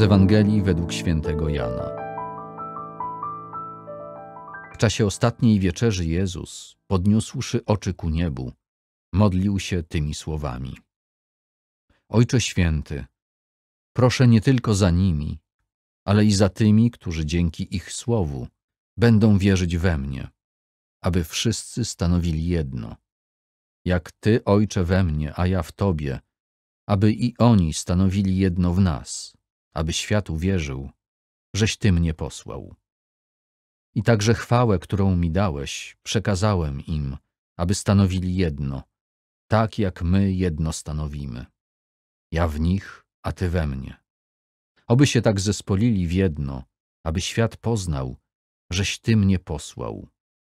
Z Ewangelii według świętego Jana. W czasie ostatniej wieczerzy Jezus, podniósłszy oczy ku niebu, modlił się tymi słowami. Ojcze Święty, proszę nie tylko za nimi, ale i za tymi, którzy dzięki ich słowu będą wierzyć we mnie, aby wszyscy stanowili jedno. Jak Ty, Ojcze, we mnie, a ja w Tobie, aby i oni stanowili jedno w nas aby świat uwierzył, żeś Ty mnie posłał. I także chwałę, którą mi dałeś, przekazałem im, aby stanowili jedno, tak jak my jedno stanowimy. Ja w nich, a Ty we mnie. Oby się tak zespolili w jedno, aby świat poznał, żeś Ty mnie posłał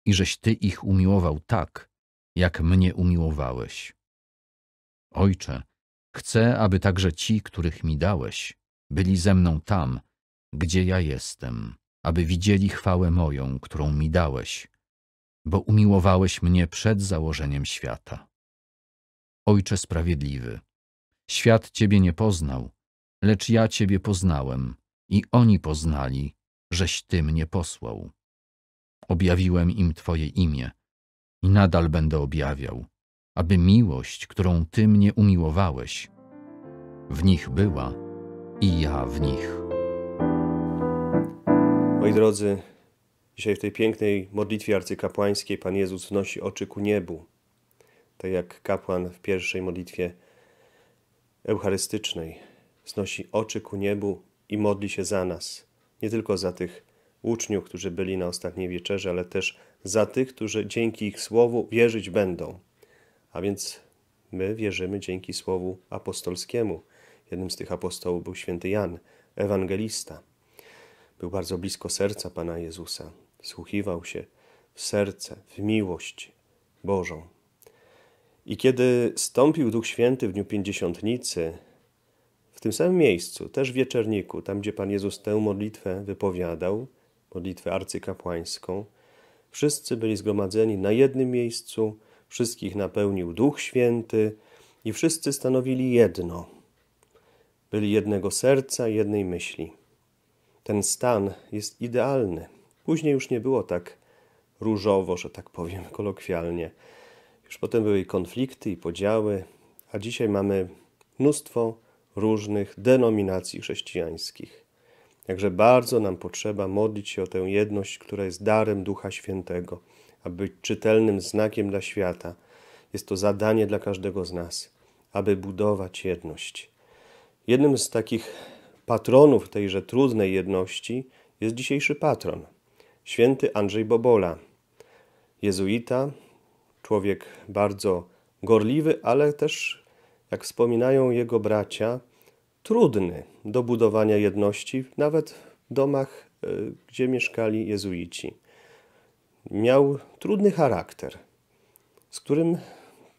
i żeś Ty ich umiłował tak, jak mnie umiłowałeś. Ojcze, chcę, aby także ci, których mi dałeś, byli ze mną tam, gdzie ja jestem, aby widzieli chwałę moją, którą mi dałeś, bo umiłowałeś mnie przed założeniem świata. Ojcze Sprawiedliwy, świat Ciebie nie poznał, lecz ja Ciebie poznałem i oni poznali, żeś Ty mnie posłał. Objawiłem im Twoje imię i nadal będę objawiał, aby miłość, którą Ty mnie umiłowałeś, w nich była, i ja w nich. Moi drodzy, dzisiaj w tej pięknej modlitwie arcykapłańskiej Pan Jezus wnosi oczy ku niebu, tak jak kapłan w pierwszej modlitwie eucharystycznej wznosi oczy ku niebu i modli się za nas, nie tylko za tych uczniów, którzy byli na ostatniej wieczerze, ale też za tych, którzy dzięki ich słowu wierzyć będą. A więc my wierzymy dzięki słowu apostolskiemu – Jednym z tych apostołów był święty Jan, ewangelista. Był bardzo blisko serca Pana Jezusa. Słuchiwał się w serce, w miłość Bożą. I kiedy stąpił Duch Święty w dniu Pięćdziesiątnicy, w tym samym miejscu, też w Wieczerniku, tam gdzie Pan Jezus tę modlitwę wypowiadał, modlitwę arcykapłańską, wszyscy byli zgromadzeni na jednym miejscu, wszystkich napełnił Duch Święty i wszyscy stanowili jedno – byli jednego serca, jednej myśli. Ten stan jest idealny. Później już nie było tak różowo, że tak powiem kolokwialnie. Już potem były konflikty i podziały, a dzisiaj mamy mnóstwo różnych denominacji chrześcijańskich. Jakże bardzo nam potrzeba modlić się o tę jedność, która jest darem Ducha Świętego, aby być czytelnym znakiem dla świata. Jest to zadanie dla każdego z nas, aby budować jedność. Jednym z takich patronów tejże trudnej jedności jest dzisiejszy patron, święty Andrzej Bobola, jezuita, człowiek bardzo gorliwy, ale też, jak wspominają jego bracia, trudny do budowania jedności, nawet w domach, e, gdzie mieszkali jezuici. Miał trudny charakter, z którym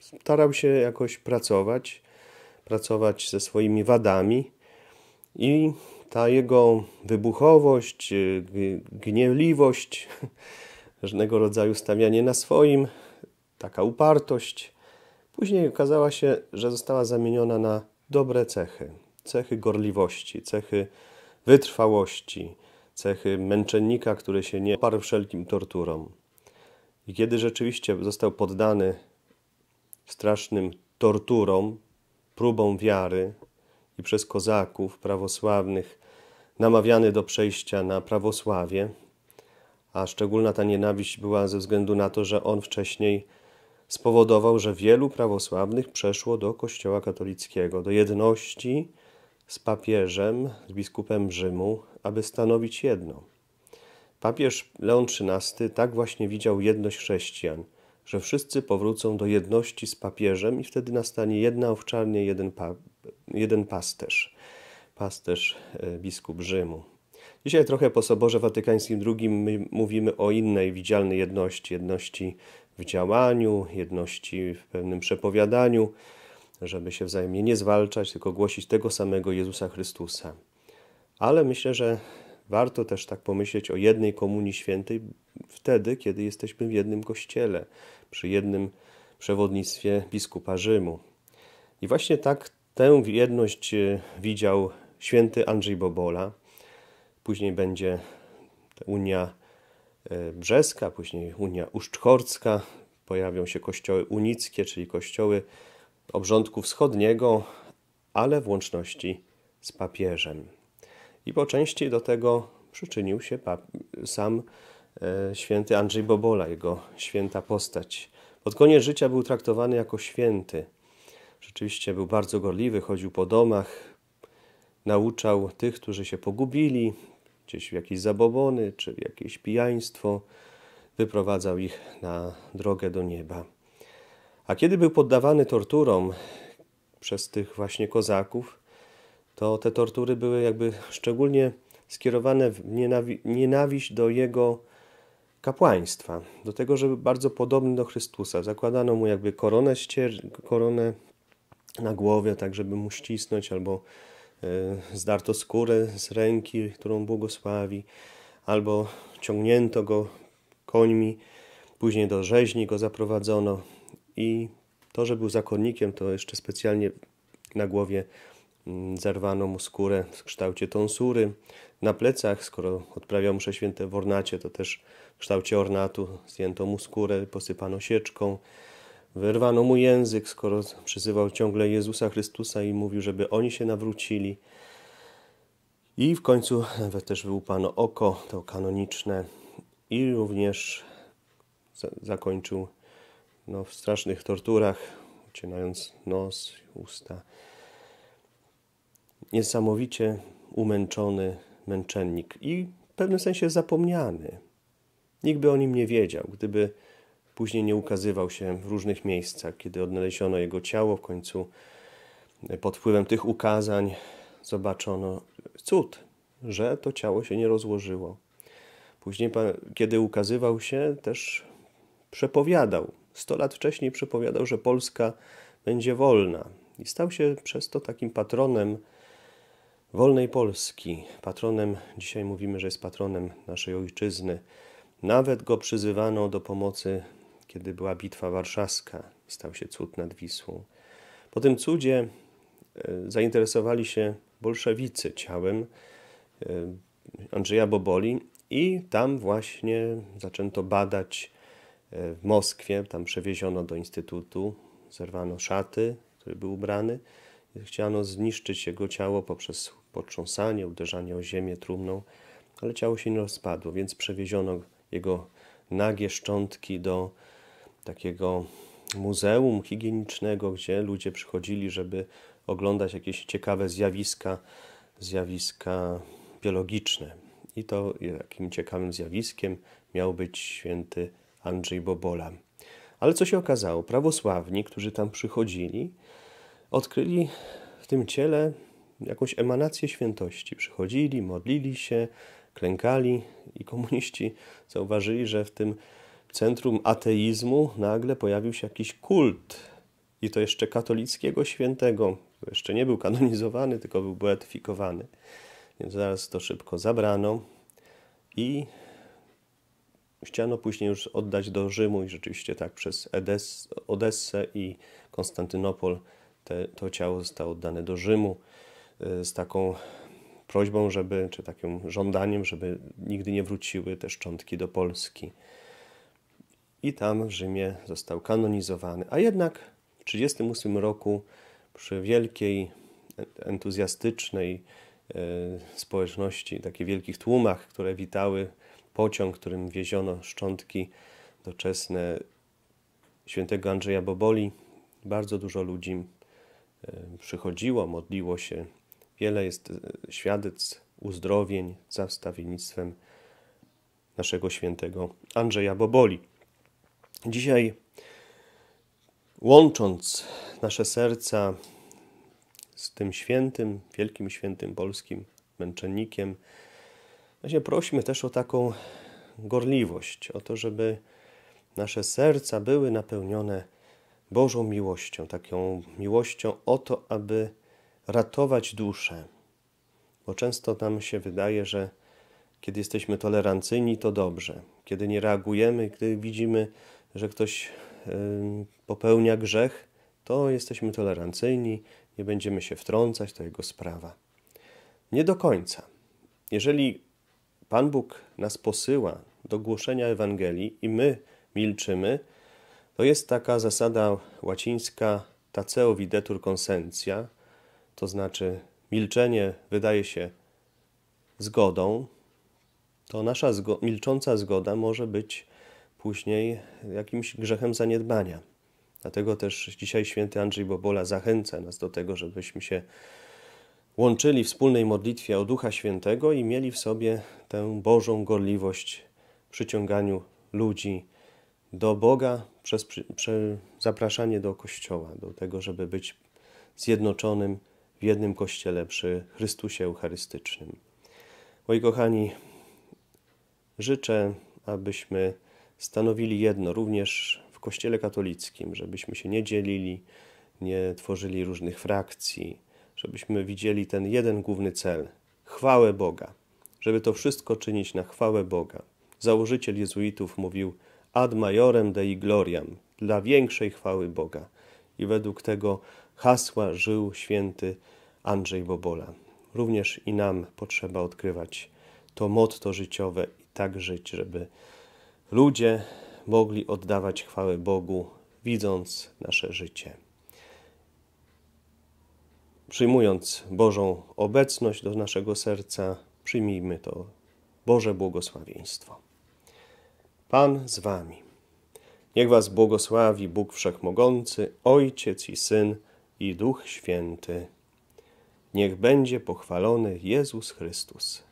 starał się jakoś pracować pracować ze swoimi wadami i ta jego wybuchowość, y, gniewliwość, różnego rodzaju stawianie na swoim, taka upartość, później okazała się, że została zamieniona na dobre cechy. Cechy gorliwości, cechy wytrwałości, cechy męczennika, który się nie oparł wszelkim torturom. I kiedy rzeczywiście został poddany strasznym torturom, próbą wiary i przez kozaków prawosławnych namawiany do przejścia na prawosławie, a szczególna ta nienawiść była ze względu na to, że on wcześniej spowodował, że wielu prawosławnych przeszło do Kościoła katolickiego, do jedności z papieżem, z biskupem Rzymu, aby stanowić jedno. Papież Leon XIII tak właśnie widział jedność chrześcijan – że wszyscy powrócą do jedności z papieżem i wtedy nastanie jedna owczarnia, jeden, pa, jeden pasterz, pasterz e, biskup Rzymu. Dzisiaj trochę po Soborze Watykańskim II mówimy o innej widzialnej jedności, jedności w działaniu, jedności w pewnym przepowiadaniu, żeby się wzajemnie nie zwalczać, tylko głosić tego samego Jezusa Chrystusa. Ale myślę, że Warto też tak pomyśleć o jednej Komunii Świętej wtedy, kiedy jesteśmy w jednym kościele, przy jednym przewodnictwie biskupa Rzymu. I właśnie tak tę jedność e, widział święty Andrzej Bobola. Później będzie Unia e, Brzeska, później Unia Uszczkorcka, pojawią się kościoły unickie, czyli kościoły obrządku wschodniego, ale w łączności z papieżem i po części do tego przyczynił się sam e, święty Andrzej Bobola, jego święta postać. Pod koniec życia był traktowany jako święty. Rzeczywiście był bardzo gorliwy, chodził po domach, nauczał tych, którzy się pogubili, gdzieś w jakieś zabobony czy w jakieś pijaństwo, wyprowadzał ich na drogę do nieba. A kiedy był poddawany torturom przez tych właśnie kozaków, to te tortury były jakby szczególnie skierowane w nienawiść do jego kapłaństwa, do tego, że był bardzo podobny do Chrystusa. Zakładano mu jakby koronę, ścier koronę na głowie, tak żeby mu ścisnąć, albo y, zdarto skórę z ręki, którą błogosławi, albo ciągnięto go końmi, później do rzeźni go zaprowadzono i to, że był zakonnikiem, to jeszcze specjalnie na głowie Mm, zerwano mu skórę w kształcie tonsury. Na plecach, skoro odprawiał msze święte w ornacie, to też w kształcie ornatu zdjęto mu skórę, posypano sieczką. Wyrwano mu język, skoro przyzywał ciągle Jezusa Chrystusa i mówił, żeby oni się nawrócili. I w końcu nawet też wyłupano oko, to kanoniczne. I również zakończył no, w strasznych torturach, ucinając nos, usta niesamowicie umęczony męczennik i w pewnym sensie zapomniany. Nikt by o nim nie wiedział, gdyby później nie ukazywał się w różnych miejscach, kiedy odnaleziono jego ciało, w końcu e, pod wpływem tych ukazań zobaczono e, cud, że to ciało się nie rozłożyło. Później, kiedy ukazywał się, też przepowiadał. Sto lat wcześniej przepowiadał, że Polska będzie wolna i stał się przez to takim patronem Wolnej Polski. Patronem, dzisiaj mówimy, że jest patronem naszej ojczyzny. Nawet go przyzywano do pomocy, kiedy była Bitwa Warszawska. Stał się cud nad Wisłą. Po tym cudzie e, zainteresowali się bolszewicy ciałem e, Andrzeja Boboli i tam właśnie zaczęto badać e, w Moskwie. Tam przewieziono do instytutu, zerwano szaty, który był ubrany. Chciano zniszczyć jego ciało poprzez potrząsanie, uderzanie o ziemię trumną, ale ciało się nie rozpadło, więc przewieziono jego nagie szczątki do takiego muzeum higienicznego, gdzie ludzie przychodzili, żeby oglądać jakieś ciekawe zjawiska, zjawiska biologiczne. I to takim ciekawym zjawiskiem miał być święty Andrzej Bobola. Ale co się okazało? Prawosławni, którzy tam przychodzili, odkryli w tym ciele jakąś emanację świętości. Przychodzili, modlili się, klękali i komuniści zauważyli, że w tym centrum ateizmu nagle pojawił się jakiś kult. I to jeszcze katolickiego świętego, jeszcze nie był kanonizowany, tylko był beatyfikowany. Więc zaraz to szybko zabrano i chciano później już oddać do Rzymu i rzeczywiście tak przez Edes, Odessę i Konstantynopol te, to ciało zostało oddane do Rzymu y, z taką prośbą, żeby, czy takim żądaniem, żeby nigdy nie wróciły te szczątki do Polski. I tam w Rzymie został kanonizowany. A jednak w 1938 roku przy wielkiej, e, entuzjastycznej e, społeczności, takich wielkich tłumach, które witały pociąg, którym wieziono szczątki doczesne świętego Andrzeja Boboli, bardzo dużo ludzi E, przychodziło, modliło się. Wiele jest e, świadectw uzdrowień za wstawiennictwem naszego świętego Andrzeja Boboli. Dzisiaj, łącząc nasze serca z tym świętym, wielkim świętym polskim męczennikiem, właśnie no prośmy też o taką gorliwość, o to, żeby nasze serca były napełnione Bożą miłością, taką miłością o to, aby ratować duszę. Bo często nam się wydaje, że kiedy jesteśmy tolerancyjni, to dobrze. Kiedy nie reagujemy, gdy widzimy, że ktoś popełnia grzech, to jesteśmy tolerancyjni, nie będziemy się wtrącać, to jego sprawa. Nie do końca. Jeżeli Pan Bóg nas posyła do głoszenia Ewangelii i my milczymy, to jest taka zasada łacińska taceo videtur consentia, to znaczy milczenie wydaje się zgodą, to nasza zgo milcząca zgoda może być później jakimś grzechem zaniedbania. Dlatego też dzisiaj święty Andrzej Bobola zachęca nas do tego, żebyśmy się łączyli w wspólnej modlitwie o Ducha Świętego i mieli w sobie tę Bożą gorliwość w przyciąganiu ludzi do Boga przez zapraszanie do Kościoła, do tego, żeby być zjednoczonym w jednym Kościele przy Chrystusie Eucharystycznym. Moi kochani, życzę, abyśmy stanowili jedno również w Kościele katolickim, żebyśmy się nie dzielili, nie tworzyli różnych frakcji, żebyśmy widzieli ten jeden główny cel chwałę Boga, żeby to wszystko czynić na chwałę Boga. Założyciel jezuitów mówił, ad majorem dei gloriam, dla większej chwały Boga. I według tego hasła żył święty Andrzej Bobola. Również i nam potrzeba odkrywać to motto życiowe i tak żyć, żeby ludzie mogli oddawać chwałę Bogu, widząc nasze życie. Przyjmując Bożą obecność do naszego serca, przyjmijmy to Boże błogosławieństwo. Pan z wami. Niech was błogosławi Bóg Wszechmogący, Ojciec i Syn i Duch Święty. Niech będzie pochwalony Jezus Chrystus.